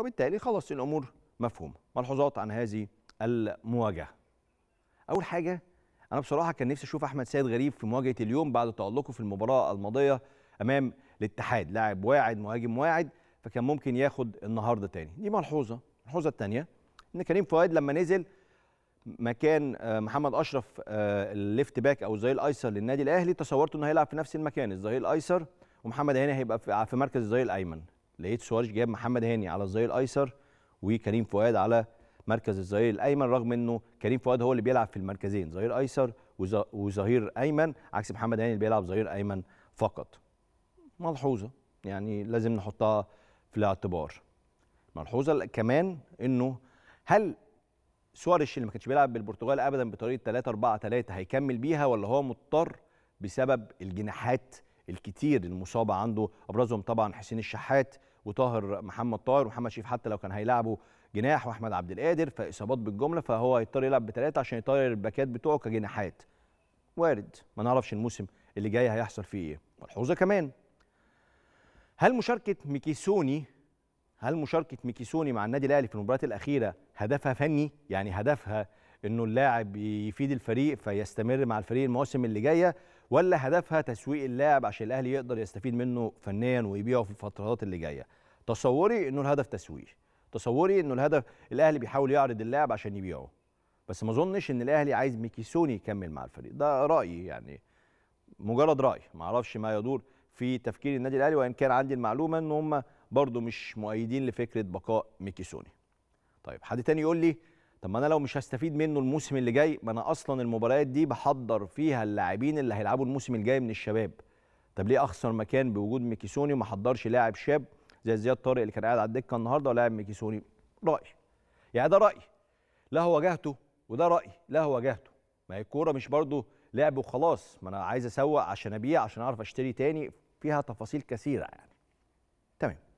وبالتالي خلص الامور مفهومه ملحوظات عن هذه المواجهه اول حاجه انا بصراحه كان نفسي اشوف احمد سيد غريب في مواجهه اليوم بعد تالقه في المباراه الماضيه امام الاتحاد لاعب واعد مهاجم واعد فكان ممكن ياخد النهارده تاني دي ملحوظه الملحوظه الثانيه ان كريم فؤاد لما نزل مكان آه، محمد اشرف آه، الليفت باك او الظهير الايسر للنادي الاهلي تصورت انه هيلعب في نفس المكان الظهير الايسر ومحمد هاني هيبقى في مركز الظهير الايمن لقيت سواريش جاب محمد هاني على الظهير الايسر وكريم فؤاد على مركز الظهير الايمن رغم انه كريم فؤاد هو اللي بيلعب في المركزين ظهير ايسر وظهير ايمن عكس محمد هاني اللي بيلعب ظهير ايمن فقط ملحوظه يعني لازم نحطها في الاعتبار ملحوظه كمان انه هل سواريش اللي ما كانش بيلعب بالبرتغال ابدا بطريقه 3 4 3 هيكمل بيها ولا هو مضطر بسبب الجناحات الكتير المصابه عنده ابرزهم طبعا حسين الشحات وطاهر محمد طاهر ومحمد شريف حتى لو كان هيلعبوا جناح واحمد عبد القادر فاصابات بالجمله فهو هيضطر يلعب بثلاثه عشان يطير الباكات بتوعه كجناحات وارد ما نعرفش الموسم اللي جاي هيحصل فيه ايه ملحوظه كمان هل مشاركه ميكيسوني هل مشاركه ميكيسوني مع النادي الاهلي في المباريات الاخيره هدفها فني يعني هدفها انه اللاعب يفيد الفريق فيستمر مع الفريق المواسم اللي جايه ولا هدفها تسويق اللاعب عشان الاهلي يقدر يستفيد منه فنيا ويبيعه في الفترات اللي جايه تصوري انه الهدف تسويق تصوري انه الهدف الاهلي بيحاول يعرض اللاعب عشان يبيعه بس ما اظنش ان الاهلي عايز ميكيسوني يكمل مع الفريق ده رايي يعني مجرد راي ما اعرفش ما يدور في تفكير النادي الاهلي وان كان عندي المعلومه ان هم برضو مش مؤيدين لفكره بقاء ميكيسوني طيب حد تاني يقول لي طب ما انا لو مش هستفيد منه الموسم اللي جاي ما انا اصلا المباريات دي بحضر فيها اللاعبين اللي هيلعبوا الموسم الجاي من الشباب طب ليه اخسر مكان بوجود ميكيسوني وما احضرش لاعب شاب زي زياد طارق اللي كان قاعد على الدكه النهارده ولاعب ميكيسوني راي يعني ده راي لا هو واجهته وده راي لا هو واجهته ما هي الكوره مش برضه لعب وخلاص ما انا عايز اسوق عشان ابيع عشان اعرف اشتري تاني فيها تفاصيل كثيره يعني تمام